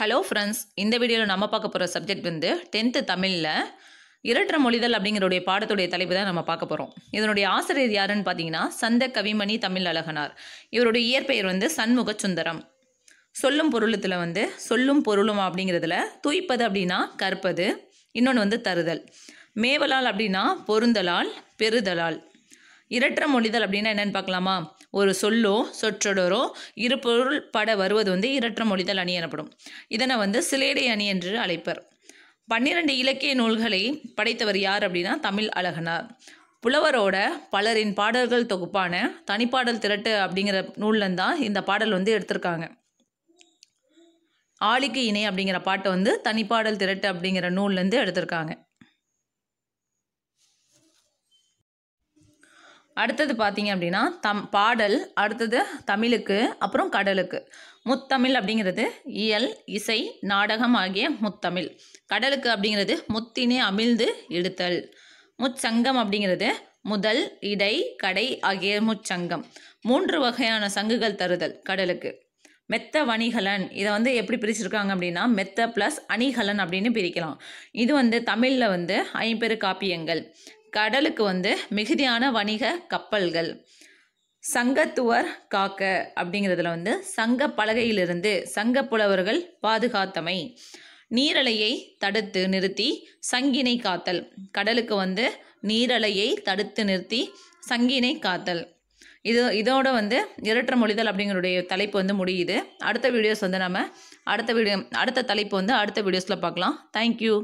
hello friends இந்த வீடியோவில் நம்ம பார்க்க போகிற சப்ஜெக்ட் வந்து டென்த்து தமிழில் இரட்டர மொழிதல் அப்படிங்கிறோடைய பாடத்துடைய தலைப்பு தான் நம்ம பார்க்க போகிறோம் இதனுடைய ஆசிரியர் யாருன்னு பார்த்தீங்கன்னா சந்த கவிமணி தமிழ் அழகனார் இவருடைய இயற்பெயர் வந்து சண்முக சுந்தரம் சொல்லும் பொருளத்தில் வந்து சொல்லும் பொருளும் அப்படிங்கிறதுல தூய்ப்பது அப்படின்னா கற்பது இன்னொன்று வந்து தருதல் மேவலால் அப்படின்னா பொருந்தலால் பெறுதலால் இரட்டை மொழிதல் அப்படின்னா என்னென்னு பார்க்கலாமா ஒரு சொல்லோ சொற்றொடரோ இரு பொருள் பட வருவது வந்து இரட்டை மொழிதல் அணி எனப்படும் இதனை வந்து சிலேடை அணி என்று அழைப்பர் பன்னிரண்டு இலக்கிய நூல்களை படைத்தவர் யார் அப்படின்னா தமிழ் அழகனார் புலவரோட பலரின் பாடல்கள் தொகுப்பான தனிப்பாடல் திரட்டு அப்படிங்கிற நூல்லந்தான் இந்த பாடல் வந்து எடுத்திருக்காங்க ஆளிக்கு இணை அப்படிங்கிற பாட்டை வந்து தனிப்பாடல் திரட்டு அப்படிங்கிற நூல்லேருந்து எடுத்திருக்காங்க அடுத்தது பார்த்தீங்க அப்படின்னா தம் பாடல் அடுத்தது தமிழுக்கு அப்புறம் கடலுக்கு முத்தமிழ் அப்படிங்கிறது இயல் இசை நாடகம் ஆகிய முத்தமிழ் கடலுக்கு அப்படிங்கிறது முத்தினே அமிழ்ந்து இழுத்தல் முச்சங்கம் அப்படிங்கிறது முதல் இடை கடை ஆகிய முச்சங்கம் மூன்று வகையான சங்குகள் தருதல் கடலுக்கு மெத்த வணிகலன் இதை வந்து எப்படி பிரிச்சிருக்காங்க அப்படின்னா மெத்த ப்ளஸ் அணிகலன் அப்படின்னு பிரிக்கலாம் இது வந்து தமிழில் வந்து ஐம்பெரு காப்பியங்கள் கடலுக்கு வந்து மிகுதியான வணிக கப்பல்கள் சங்கத்துவர் காக்க அப்படிங்கிறதுல வந்து சங்க பலகையிலிருந்து சங்க புலவர்கள் பாதுகாத்தமை நீரலையை தடுத்து நிறுத்தி சங்கினை காத்தல் கடலுக்கு வந்து நீரலையை தடுத்து நிறுத்தி சங்கினை காத்தல் இது இதோட வந்து இரட்டை மொழிதல் அப்படிங்கிறடைய தலைப்பு வந்து முடியுது அடுத்த வீடியோஸ் வந்து நம்ம அடுத்த வீடியோ அடுத்த தலைப்பு வந்து அடுத்த வீடியோஸில் பார்க்கலாம் தேங்க்யூ